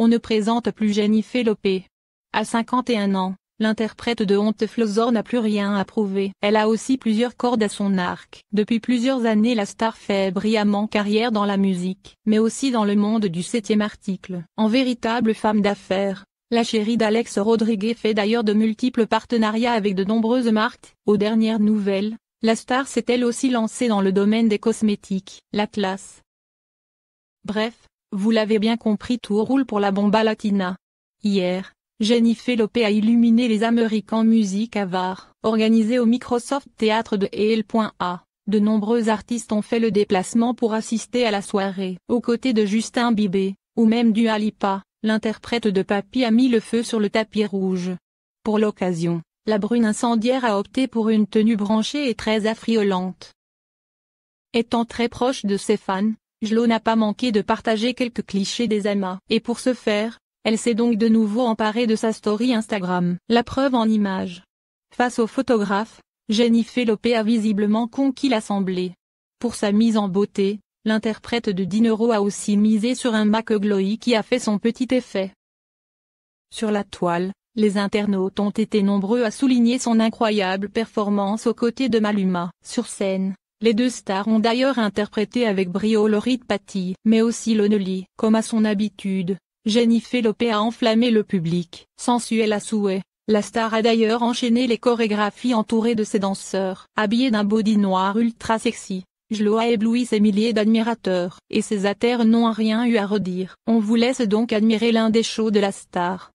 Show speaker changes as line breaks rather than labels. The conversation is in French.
on ne présente plus Jenny Lopé. À 51 ans, l'interprète de Honte Flosor n'a plus rien à prouver. Elle a aussi plusieurs cordes à son arc. Depuis plusieurs années la star fait brillamment carrière dans la musique, mais aussi dans le monde du septième article. En véritable femme d'affaires, la chérie d'Alex Rodriguez fait d'ailleurs de multiples partenariats avec de nombreuses marques. Aux dernières nouvelles, la star s'est elle aussi lancée dans le domaine des cosmétiques. La Bref, vous l'avez bien compris tout roule pour la bomba latina. Hier, Jennifer Lopez a illuminé les Américains musique avare. Organisé au Microsoft Théâtre de L.A., de nombreux artistes ont fait le déplacement pour assister à la soirée. Aux côtés de Justin Bibé, ou même du Alipa, l'interprète de Papy a mis le feu sur le tapis rouge. Pour l'occasion, la brune incendiaire a opté pour une tenue branchée et très affriolante. Étant très proche de ses fans, Jlo n'a pas manqué de partager quelques clichés des amas. Et pour ce faire, elle s'est donc de nouveau emparée de sa story Instagram. La preuve en images. Face au photographe, Jennifer Lopez a visiblement conquis l'assemblée. Pour sa mise en beauté, l'interprète de Dinero a aussi misé sur un Mac Glowy qui a fait son petit effet. Sur la toile, les internautes ont été nombreux à souligner son incroyable performance aux côtés de Maluma. Sur scène, les deux stars ont d'ailleurs interprété avec brio le rite Patty, mais aussi Lonely, Comme à son habitude, Jenny Lopez a enflammé le public. Sensuel à souhait, la star a d'ailleurs enchaîné les chorégraphies entourées de ses danseurs. Habillée d'un body noir ultra sexy, Jlo a ébloui ses milliers d'admirateurs. Et ses athères n'ont rien eu à redire. On vous laisse donc admirer l'un des shows de la star.